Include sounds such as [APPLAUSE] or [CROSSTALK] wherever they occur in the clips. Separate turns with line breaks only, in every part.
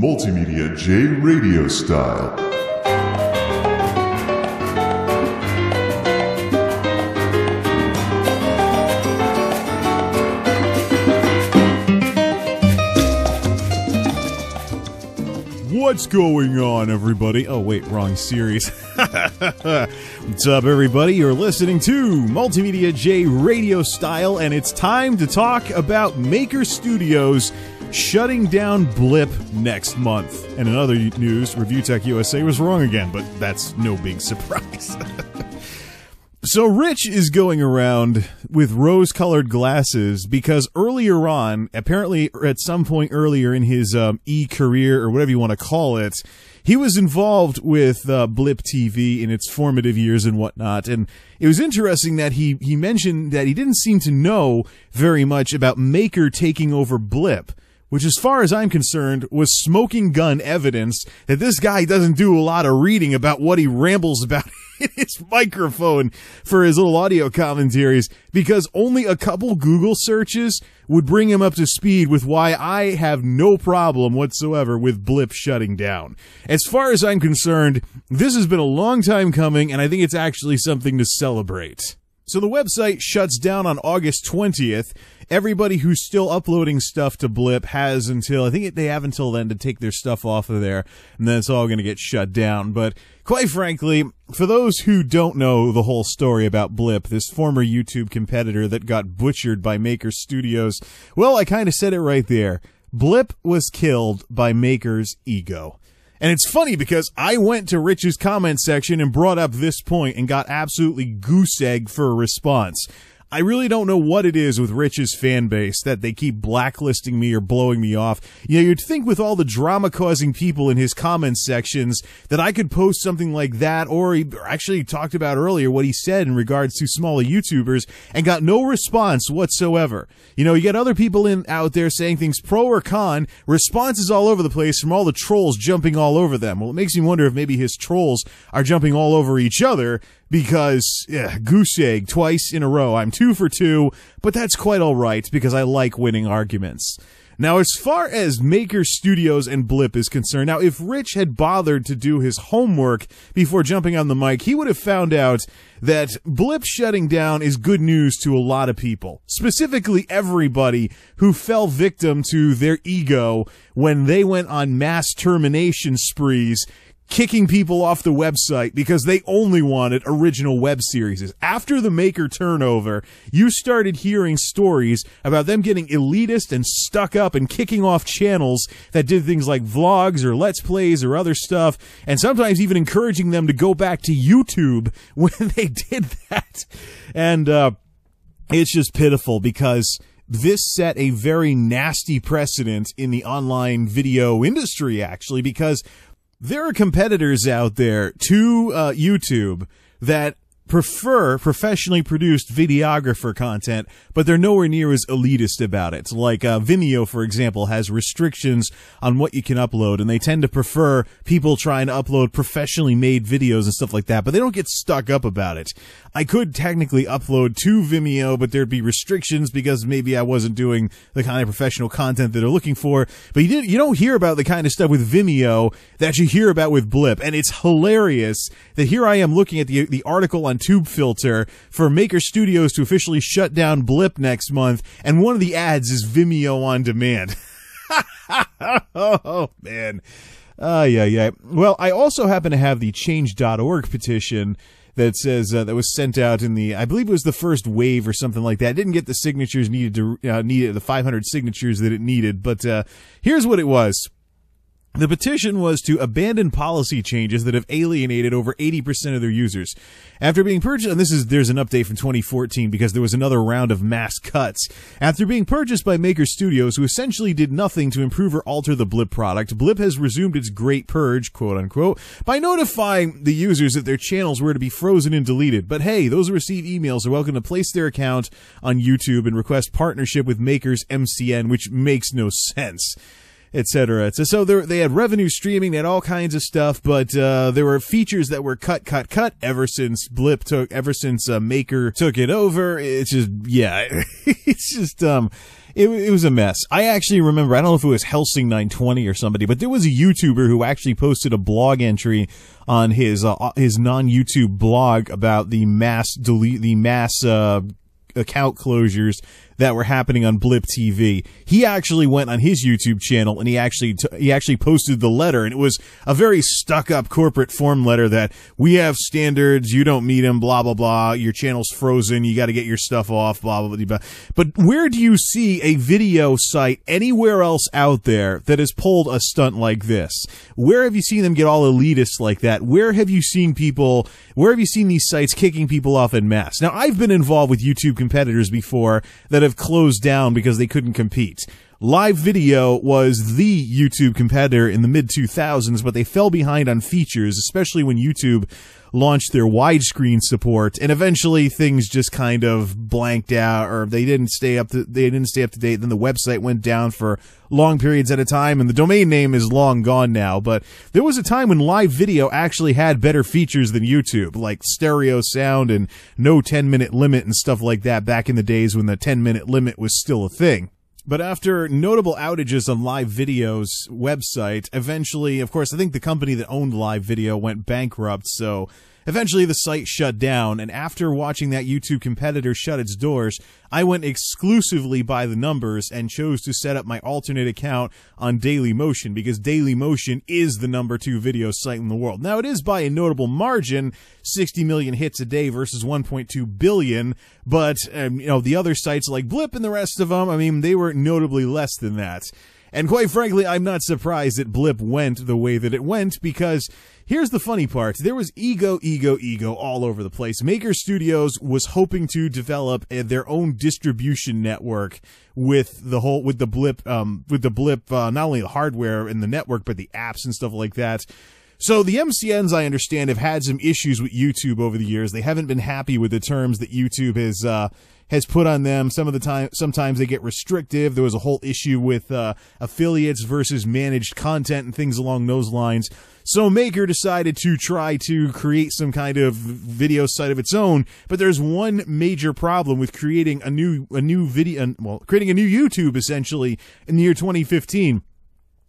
Multimedia J Radio Style. What's going on, everybody? Oh, wait, wrong series. [LAUGHS] What's up, everybody? You're listening to Multimedia J Radio Style, and it's time to talk about Maker Studios' shutting down Blip next month. And in other news, Review Tech USA was wrong again, but that's no big [LAUGHS] surprise. so Rich is going around with rose colored glasses because earlier on, apparently at some point earlier in his um, e career or whatever you want to call it, he was involved with uh, Blip TV in its formative years and whatnot. And it was interesting that he, he mentioned that he didn't seem to know very much about Maker taking over Blip which as far as I'm concerned was smoking gun evidence that this guy doesn't do a lot of reading about what he rambles about [LAUGHS] in his microphone for his little audio commentaries because only a couple Google searches would bring him up to speed with why I have no problem whatsoever with Blip shutting down. As far as I'm concerned, this has been a long time coming and I think it's actually something to celebrate. So the website shuts down on August 20th. Everybody who's still uploading stuff to Blip has until, I think they have until then to take their stuff off of there, and then it's all going to get shut down. But quite frankly, for those who don't know the whole story about Blip, this former YouTube competitor that got butchered by Maker Studios, well, I kind of said it right there. Blip was killed by Maker's ego. And it's funny because I went to Rich's comment section and brought up this point and got absolutely goose egg for a response. I really don't know what it is with Rich's fan base that they keep blacklisting me or blowing me off. You know, you'd think with all the drama causing people in his comments sections that I could post something like that, or he actually talked about earlier what he said in regards to smaller YouTubers and got no response whatsoever. You know, you get other people in out there saying things pro or con, responses all over the place from all the trolls jumping all over them. Well, it makes me wonder if maybe his trolls are jumping all over each other because yeah, goose egg twice in a row. I'm two for two, but that's quite all right because I like winning arguments. Now, as far as Maker Studios and Blip is concerned, now if Rich had bothered to do his homework before jumping on the mic, he would have found out that Blip shutting down is good news to a lot of people, specifically everybody who fell victim to their ego when they went on mass termination sprees kicking people off the website because they only wanted original web series. After the maker turnover, you started hearing stories about them getting elitist and stuck up and kicking off channels that did things like vlogs or let's plays or other stuff, and sometimes even encouraging them to go back to YouTube [LAUGHS] when they did that. And uh, it's just pitiful because this set a very nasty precedent in the online video industry, actually, because there are competitors out there to uh, YouTube that prefer professionally produced videographer content, but they're nowhere near as elitist about it. Like uh, Vimeo, for example, has restrictions on what you can upload, and they tend to prefer people trying to upload professionally made videos and stuff like that, but they don't get stuck up about it. I could technically upload to Vimeo, but there'd be restrictions because maybe I wasn't doing the kind of professional content that they're looking for. But you did, you don't hear about the kind of stuff with Vimeo that you hear about with Blip, and it's hilarious that here I am looking at the the article on tube filter for Maker Studios to officially shut down Blip next month, and one of the ads is Vimeo on demand. [LAUGHS] oh, man. Uh, yeah, yeah. Well, I also happen to have the change.org petition that says uh, that was sent out in the I believe it was the first wave or something like that. It didn't get the signatures needed to uh, needed the 500 signatures that it needed, but uh, here's what it was. The petition was to abandon policy changes that have alienated over 80% of their users. After being purchased, and this is, there's an update from 2014 because there was another round of mass cuts. After being purchased by Maker Studios, who essentially did nothing to improve or alter the Blip product, Blip has resumed its great purge, quote unquote, by notifying the users that their channels were to be frozen and deleted. But hey, those who receive emails are welcome to place their account on YouTube and request partnership with Maker's MCN, which makes no sense etc. Et so there, they had revenue streaming, they had all kinds of stuff, but uh, there were features that were cut, cut, cut ever since Blip took, ever since uh, Maker took it over. It's just, yeah, [LAUGHS] it's just um. It, it, was a mess. I actually remember, I don't know if it was Helsing 920 or somebody, but there was a YouTuber who actually posted a blog entry on his, uh, his non-YouTube blog about the mass delete, the mass, uh, account closures that were happening on Blip TV. He actually went on his YouTube channel and he actually t- he actually posted the letter and it was a very stuck up corporate form letter that we have standards, you don't meet them, blah blah blah. Your channel's frozen, you got to get your stuff off, blah, blah blah blah. But where do you see a video site anywhere else out there that has pulled a stunt like this? Where have you seen them get all elitist like that? Where have you seen people? Where have you seen these sites kicking people off in mass? Now I've been involved with YouTube competitors before that have closed down because they couldn't compete. Live video was the YouTube competitor in the mid 2000s, but they fell behind on features, especially when YouTube launched their widescreen support and eventually things just kind of blanked out or they didn't stay up to they didn't stay up to date then the website went down for long periods at a time and the domain name is long gone now but there was a time when live video actually had better features than YouTube like stereo sound and no 10 minute limit and stuff like that back in the days when the 10 minute limit was still a thing but after notable outages on Live Video's website, eventually, of course, I think the company that owned Live Video went bankrupt, so Eventually, the site shut down, and after watching that YouTube competitor shut its doors, I went exclusively by the numbers and chose to set up my alternate account on Dailymotion because Dailymotion is the number two video site in the world. Now, it is by a notable margin 60 million hits a day versus 1.2 billion, but um, you know, the other sites like Blip and the rest of them, I mean, they were notably less than that. And quite frankly, I'm not surprised that Blip went the way that it went because Here's the funny part. There was ego, ego, ego all over the place. Maker Studios was hoping to develop a, uh, their own distribution network with the whole, with the blip, um, with the blip, uh, not only the hardware and the network, but the apps and stuff like that. So the MCNs, I understand, have had some issues with YouTube over the years. They haven't been happy with the terms that YouTube has uh, has put on them. Some of the time, sometimes they get restrictive. There was a whole issue with uh, affiliates versus managed content and things along those lines. So Maker decided to try to create some kind of video site of its own. But there's one major problem with creating a new a new video, well, creating a new YouTube essentially in the year 2015,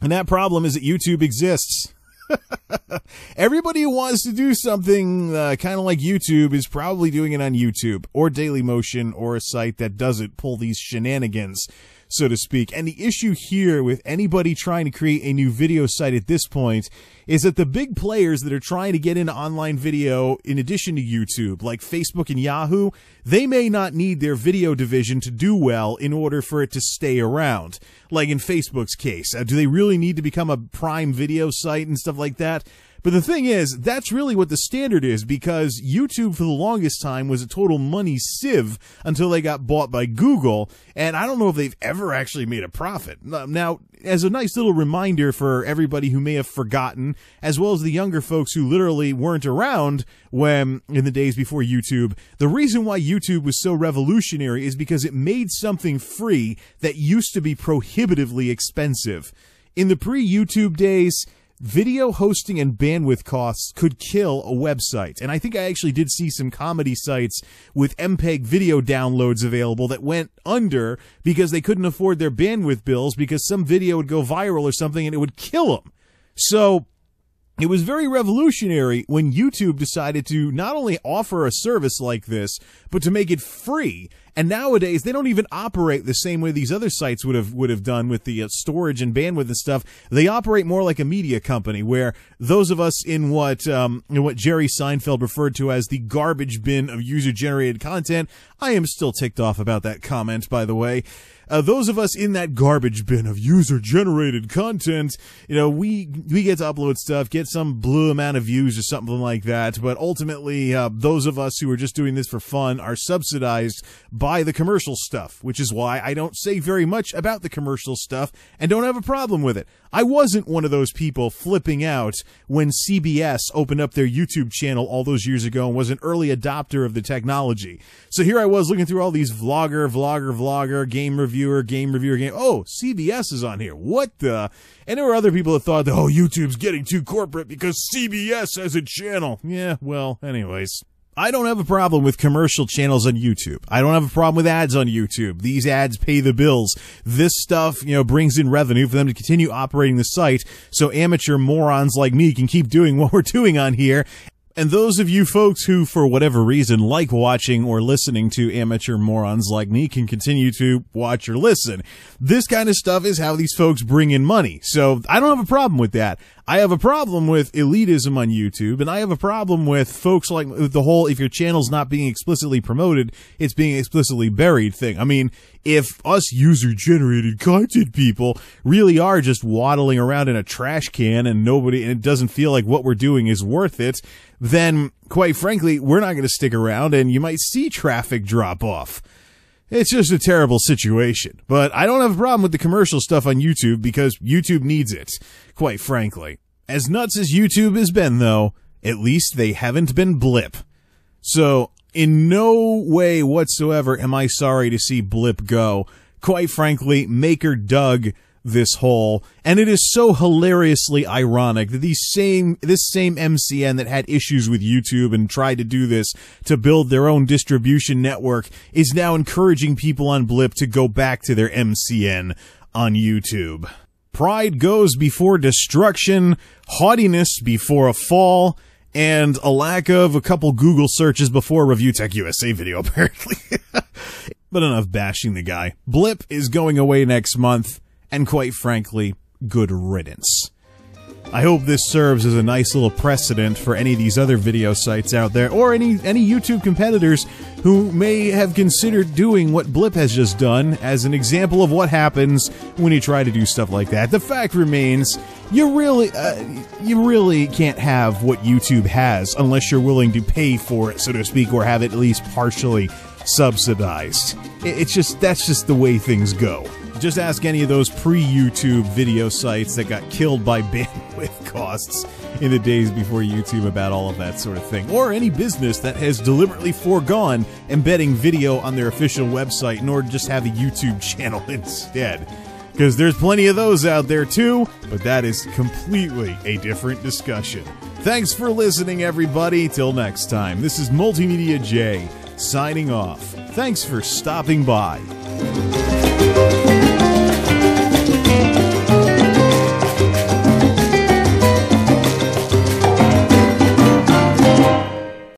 and that problem is that YouTube exists. [LAUGHS] Everybody who wants to do something uh, kind of like YouTube is probably doing it on YouTube or Dailymotion or a site that doesn't pull these shenanigans so to speak. And the issue here with anybody trying to create a new video site at this point is that the big players that are trying to get into online video, in addition to YouTube, like Facebook and Yahoo, they may not need their video division to do well in order for it to stay around. Like in Facebook's case, uh, do they really need to become a prime video site and stuff like that? But the thing is, that's really what the standard is because YouTube for the longest time was a total money sieve until they got bought by Google. And I don't know if they've ever actually made a profit. Now, as a nice little reminder for everybody who may have forgotten, as well as the younger folks who literally weren't around when in the days before YouTube, the reason why YouTube was so revolutionary is because it made something free that used to be prohibitively expensive. In the pre YouTube days, video hosting and bandwidth costs could kill a website. And I think I actually did see some comedy sites with MPEG video downloads available that went under because they couldn't afford their bandwidth bills because some video would go viral or something and it would kill them. So it was very revolutionary when YouTube decided to not only offer a service like this, but to make it free and nowadays, they don't even operate the same way these other sites would have would have done with the uh, storage and bandwidth and stuff. They operate more like a media company, where those of us in what um, in what Jerry Seinfeld referred to as the garbage bin of user generated content. I am still ticked off about that comment, by the way. Uh, those of us in that garbage bin of user generated content, you know, we we get to upload stuff, get some blue amount of views or something like that. But ultimately, uh, those of us who are just doing this for fun are subsidized by buy the commercial stuff, which is why I don't say very much about the commercial stuff and don't have a problem with it. I wasn't one of those people flipping out when CBS opened up their YouTube channel all those years ago and was an early adopter of the technology. So here I was looking through all these vlogger, vlogger, vlogger, game reviewer, game reviewer, game. Oh, CBS is on here. What the? And there were other people that thought that, oh, YouTube's getting too corporate because CBS has a channel. Yeah, well, anyways. I don't have a problem with commercial channels on YouTube. I don't have a problem with ads on YouTube. These ads pay the bills. This stuff, you know, brings in revenue for them to continue operating the site so amateur morons like me can keep doing [LAUGHS] what we're doing on here and those of you folks who, for whatever reason, like watching or listening to amateur morons like me can continue to watch or listen. This kind of stuff is how these folks bring in money. So I don't have a problem with that. I have a problem with elitism on YouTube, and I have a problem with folks like with the whole if your channel's not being explicitly promoted, it's being explicitly buried thing. I mean, if us user generated content people really are just waddling around in a trash can and nobody, and it doesn't feel like what we're doing is worth it, then quite frankly, we're not going to stick around and you might see traffic drop off. It's just a terrible situation. But I don't have a problem with the commercial stuff on YouTube because YouTube needs it, quite frankly. As nuts as YouTube has been, though, at least they haven't been blip. So, in no way whatsoever am I sorry to see blip go. Quite frankly, Maker Doug this whole and it is so hilariously ironic that these same this same MCN that had issues with YouTube and tried to do this to build their own distribution network is now encouraging people on Blip to go back to their MCN on YouTube. Pride goes before destruction, haughtiness before a fall, and a lack of a couple Google searches before a Review Tech USA video [LAUGHS] apparently. but enough bashing the guy. Blip is going away next month and quite frankly, good riddance. I hope this serves as a nice little precedent for any of these other video sites out there, or any, any YouTube competitors who may have considered doing what Blip has just done as an example of what happens when you try to do stuff like that. The fact remains, you really, uh, you really can't have what YouTube has unless you're willing to pay for it, so to speak, or have it at least partially subsidized. It's just, that's just the way things go. Just ask any of those pre YouTube video sites that got killed by [LAUGHS] bandwidth costs in the days before YouTube about all of that sort of thing. Or any business that has deliberately foregone embedding video on their official website in order to just have a YouTube [LAUGHS] channel instead. Because there's plenty of those out there too, but that is completely a different discussion. Thanks for listening, everybody. Till next time, this is Multimedia J signing off. Thanks for stopping by.